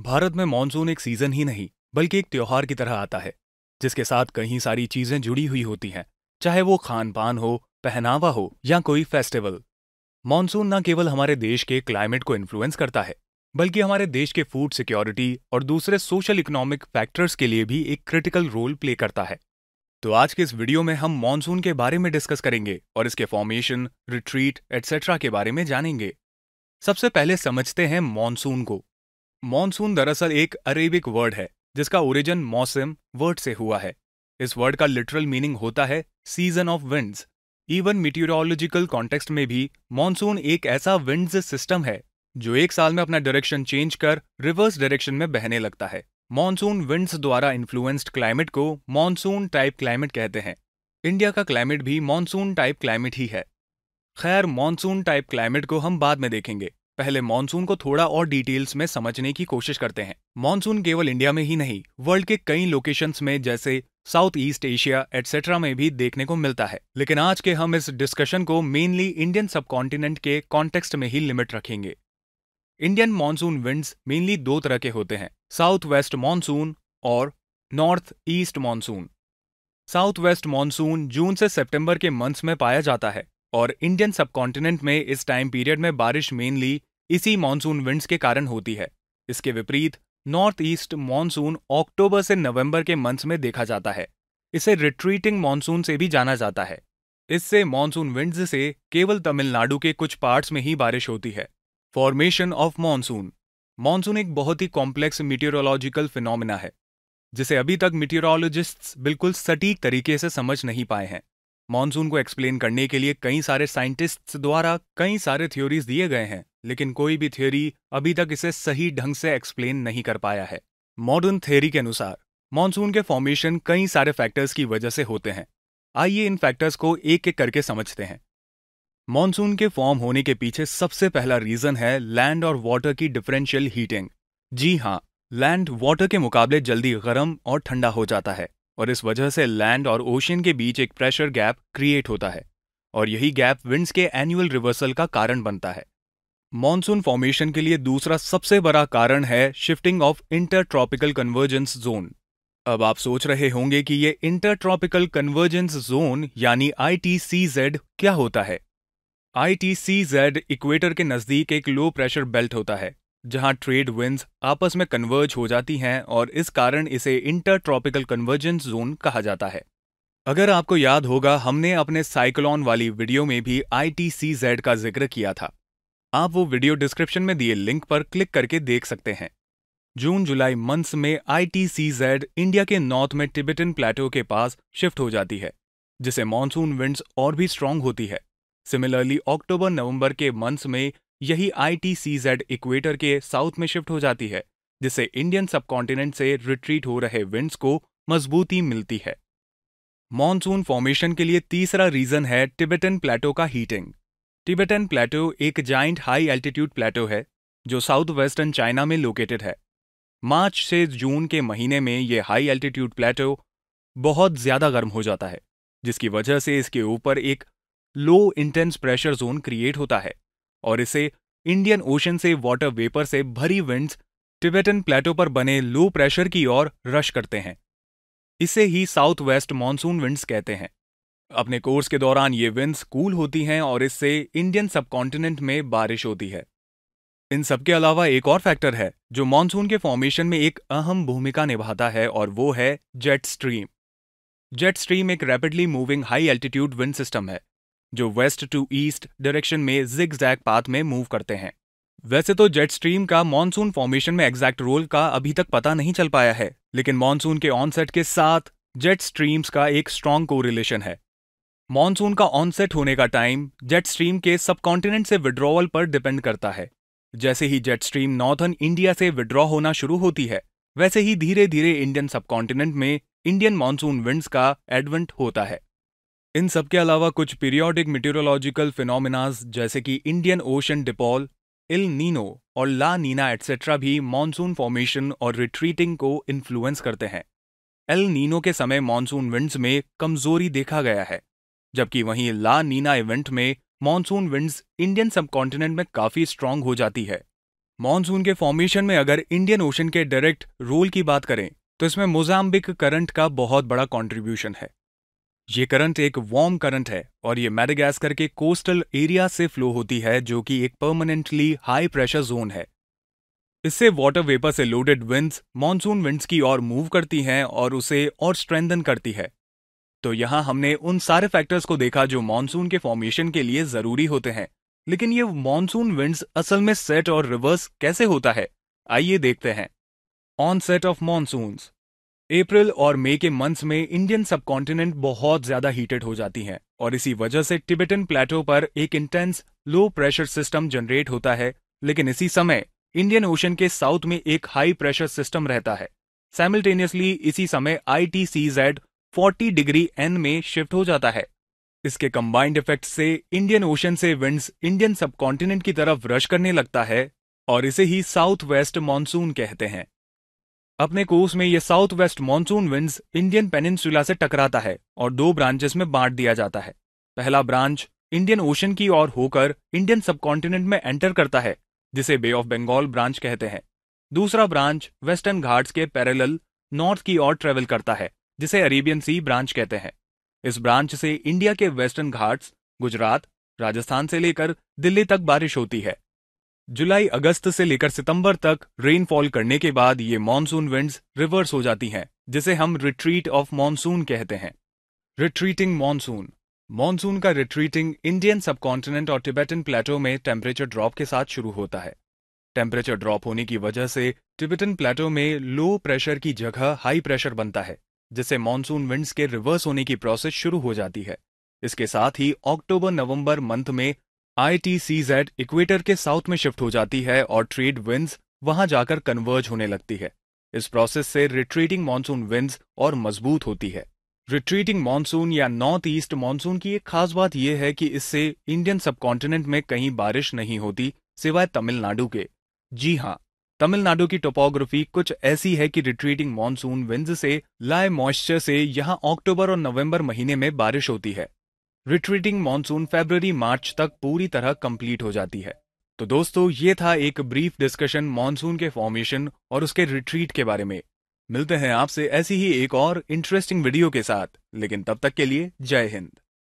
भारत में मानसून एक सीजन ही नहीं बल्कि एक त्यौहार की तरह आता है जिसके साथ कई सारी चीजें जुड़ी हुई होती हैं चाहे वो खान पान हो पहनावा हो या कोई फेस्टिवल मानसून न केवल हमारे देश के क्लाइमेट को इन्फ्लुएंस करता है बल्कि हमारे देश के फूड सिक्योरिटी और दूसरे सोशल इकोनॉमिक फैक्टर्स के लिए भी एक क्रिटिकल रोल प्ले करता है तो आज के इस वीडियो में हम मानसून के बारे में डिस्कस करेंगे और इसके फॉर्मेशन रिट्रीट एटसेट्रा के बारे में जानेंगे सबसे पहले समझते हैं मानसून को मॉनसून दरअसल एक अरेबिक वर्ड है जिसका ओरिजिन मौसम वर्ड से हुआ है इस वर्ड का लिटरल मीनिंग होता है season of winds even meteorological context में भी मॉनसून एक ऐसा विंड्स सिस्टम है जो एक साल में अपना डायरेक्शन चेंज कर रिवर्स डायरेक्शन में बहने लगता है मॉनसून विंड्स द्वारा इन्फ्लुएंस्ड क्लाइमेट को मॉनसून टाइप क्लाइमेट कहते हैं इंडिया का क्लाइमेट भी मॉनसून टाइप क्लाइमेट ही है खैर मॉनसून टाइप क्लाइमेट को हम बाद में देखेंगे पहले मॉनसून को थोड़ा और डिटेल्स में समझने की कोशिश करते हैं मॉनसून केवल इंडिया में ही नहीं वर्ल्ड के कई लोकेशंस में जैसे साउथ ईस्ट एशिया एटसेट्रा में भी देखने को मिलता है लेकिन आज के हम इस डिस्कशन को मेनली इंडियन सब के कॉन्टेक्स्ट में ही लिमिट रखेंगे इंडियन मानसून विंड्स मेनली दो तरह के होते हैं साउथ वेस्ट मानसून और north east monsoon south west monsoon जून से सितंबर के मंथ्स में पाया जाता है और इंडियन सबकॉन्टिनेंट में इस टाइम पीरियड में बारिश मेनली इसी मानसून विंड्स के कारण होती है इसके विपरीत नॉर्थ ईस्ट मानसून अक्टूबर से नवंबर के मंथ्स में देखा जाता है इसे रिट्रीटिंग मानसून से भी जाना जाता है इससे मानसून विंड्स से केवल तमिलनाडु के कुछ पार्ट्स में ही बारिश होती है फॉर्मेशन ऑफ मानसून मानसून एक बहुत ही कॉम्प्लेक्स मीटियोरोलॉजिकल फिनोमिना है जिसे अभी तक मीटियोरोलॉजिस्ट्स बिल्कुल सटीक तरीके से समझ नहीं पाए हैं मानसून को एक्सप्लेन करने के लिए कई सारे साइंटिस्ट्स द्वारा कई सारे थ्योरीज दिए गए हैं लेकिन कोई भी थ्योरी अभी तक इसे सही ढंग से एक्सप्लेन नहीं कर पाया है मॉडर्न थ्योरी के अनुसार मानसून के फॉर्मेशन कई सारे फैक्टर्स की वजह से होते हैं आइए इन फैक्टर्स को एक एक करके समझते हैं मानसून के फॉर्म होने के पीछे सबसे पहला रीजन है लैंड और वाटर की डिफरेंशियल हीटिंग जी हाँ लैंड वाटर के मुकाबले जल्दी गर्म और ठंडा हो जाता है और इस वजह से लैंड और ओशन के बीच एक प्रेशर गैप क्रिएट होता है और यही गैप विंड्स के एनुअल रिवर्सल का कारण बनता है मॉनसून फॉर्मेशन के लिए दूसरा सबसे बड़ा कारण है shifting of inter tropical convergence zone अब आप सोच रहे होंगे कि ये इंटर ट्रॉपिकल कन्वर्जेंस जोन यानी आईटीसीजेड क्या होता है आईटीसीजेड इक्वेटर के नजदीक एक लो प्रेशर बेल्ट होता है जहां ट्रेड विंड्स आपस में कन्वर्ज हो जाती हैं और इस कारण इसे इंटर ट्रॉपिकल कन्वर्जेंस जोन कहा जाता है अगर आपको याद होगा हमने अपने साइक्लॉन वाली वीडियो में भी आई का जिक्र किया था आप वो वीडियो डिस्क्रिप्शन में दिए लिंक पर क्लिक करके देख सकते हैं जून जुलाई मंथ्स में आई इंडिया के नॉर्थ में टिबेटन प्लेटो के पास शिफ्ट हो जाती है जिसे मानसून विंड्स और भी स्ट्रांग होती है सिमिलरली अक्टूबर नवंबर के मंथ्स में यही I T C Z equator के साउथ में शिफ्ट हो जाती है जिससे इंडियन सब से रिट्रीट हो रहे विंड्स को मजबूती मिलती है मॉनसून फॉर्मेशन के लिए तीसरा रीजन है टिबेटन प्लेटो का हीटिंग टिबेटन प्लेटो एक जाइंट हाई एल्टीट्यूड प्लेटो है जो साउथ वेस्टर्न चाइना में लोकेटेड है मार्च से जून के महीने में यह हाई एल्टीट्यूड प्लेटो बहुत ज़्यादा गर्म हो जाता है जिसकी वजह से इसके ऊपर एक low intense pressure zone create होता है और इसे इंडियन ओशन से वाटर वेपर से भरी विंड्स टिबेटन प्लेटो पर बने लो प्रेशर की ओर रश करते हैं इसे ही साउथ वेस्ट मानसून विंड्स कहते हैं अपने कोर्स के दौरान ये विंड्स कूल होती हैं और इससे इंडियन सबकॉन्टिनेंट में बारिश होती है इन सबके अलावा एक और फैक्टर है जो मानसून के फॉर्मेशन में एक अहम भूमिका निभाता है और वो है जेट स्ट्रीम जेट स्ट्रीम एक rapidly moving high altitude wind system है जो वेस्ट टू ईस्ट डायरेक्शन में जिग जैग पाथ में मूव करते हैं वैसे तो जेट स्ट्रीम का मॉनसून फॉर्मेशन में एग्जैक्ट रोल का अभी तक पता नहीं चल पाया है लेकिन मॉनसून के ऑनसेट के साथ जेट स्ट्रीम्स का एक स्ट्रॉन्ग कोरिलेशन है मॉनसून का ऑनसेट होने का टाइम जेट स्ट्रीम के सब से विड्रॉवल पर डिपेंड करता है जैसे ही जेट स्ट्रीम नॉर्थन इंडिया से विड्रॉ होना शुरू होती है वैसे ही धीरे धीरे इंडियन सबकॉन्टिनेंट में इंडियन मॉनसून विंड्स का एडवेंट होता है इन सबके अलावा कुछ पीरियोडिक मेटीरोलॉजिकल फिनोमिनाज जैसे कि Indian ocean dipole el nino और ला नीना एट्सेट्रा भी मानसून फॉर्मेशन और रिट्रीटिंग को इन्फ्लुएंस करते हैं एल नीनो के समय मानसून विंड्स में कमजोरी देखा गया है जबकि वहीं ला नीना इवेंट में मानसून विंड्स इंडियन सब में काफी स्ट्रांग हो जाती है मानसून के फॉर्मेशन में अगर इंडियन ओशन के डायरेक्ट रोल की बात करें तो इसमें मोजाम्बिक करंट का बहुत बड़ा कॉन्ट्रीब्यूशन है ये करंट एक वार्म करंट है और ये मेडागास्कर के कोस्टल एरिया से फ्लो होती है जो कि एक परमानेंटली हाई प्रेशर जोन है इससे वाटर वेपर से लोडेड विंड्स मानसून विंड्स की ओर मूव करती हैं और उसे और स्ट्रेंथन करती है तो यहां हमने उन सारे फैक्टर्स को देखा जो मानसून के फॉर्मेशन के लिए जरूरी होते हैं लेकिन ये मानसून विंड्स असल में सेट और रिवर्स कैसे होता है आइए देखते हैं onset of monsoons April और मई के मंथ्स में इंडियन सब बहुत ज्यादा हीटेड हो जाती हैं और इसी वजह से टिबेटन प्लेटो पर एक intense low pressure system generate होता है लेकिन इसी समय इंडियन ओशन के साउथ में एक हाई प्रेशर सिस्टम रहता है साइमल्टेनियसली इसी समय I T C Z forty degree N में शिफ्ट हो जाता है इसके कंबाइंड इफेक्ट से इंडियन ओशन से विंड्स इंडियन सब की तरफ रश करने लगता है और इसे ही साउथ वेस्ट मानसून कहते हैं अपने कोर्स में ये south west monsoon winds Indian peninsula से टकराता है और दो ब्रांचेस में बांट दिया जाता है पहला ब्रांच इंडियन ओशन की ओर होकर इंडियन सबकॉन्टिनेंट में एंटर करता है जिसे बे ऑफ बंगाल ब्रांच कहते हैं दूसरा ब्रांच वेस्टर्न घाट्स के पैरेलल नॉर्थ की ओर ट्रेवल करता है जिसे अरेबियन सी ब्रांच कहते हैं इस ब्रांच से इंडिया के वेस्टर्न घाट्स गुजरात राजस्थान से लेकर दिल्ली तक बारिश होती है जुलाई अगस्त से लेकर सितंबर तक रेनफॉल करने के बाद ये मॉनसून विंड्स रिवर्स हो जाती हैं जिसे हम रिट्रीट ऑफ मॉनसून कहते हैं रिट्रीटिंग मॉनसून मॉनसून का रिट्रीटिंग इंडियन सब और टिबेटन प्लेटो में टेम्परेचर ड्रॉप के साथ शुरू होता है टेम्परेचर ड्रॉप होने की वजह से टिबेटन प्लेटो में लो प्रेशर की जगह हाई प्रेशर बनता है जिससे मॉनसून विंड्स के रिवर्स होने की प्रोसेस शुरू हो जाती है इसके साथ ही अक्टूबर नवंबर मंथ में आईटीसीजेड इक्वेटर के साउथ में शिफ्ट हो जाती है और ट्रेड विंड्स वहां जाकर कन्वर्ज होने लगती है इस प्रोसेस से रिट्रीटिंग मानसून विंड्स और मजबूत होती है रिट्रीटिंग मानसून या नॉर्थ ईस्ट मानसून की एक खास बात यह है कि इससे इंडियन सबकॉन्टिनेंट में कहीं बारिश नहीं होती सिवाय तमिलनाडु के जी हाँ तमिलनाडु की टोपोग्राफी कुछ ऐसी है कि रिट्रीटिंग मानसून विंड्स से लाए मॉइस्चर से यहाँ अक्टूबर और नवंबर महीने में बारिश होती है रिट्रीटिंग मॉनसून फेब्रवरी मार्च तक पूरी तरह कंप्लीट हो जाती है तो दोस्तों ये था एक ब्रीफ डिस्कशन मॉनसून के फॉर्मेशन और उसके रिट्रीट के बारे में मिलते हैं आपसे ऐसी ही एक और इंटरेस्टिंग वीडियो के साथ लेकिन तब तक के लिए जय हिंद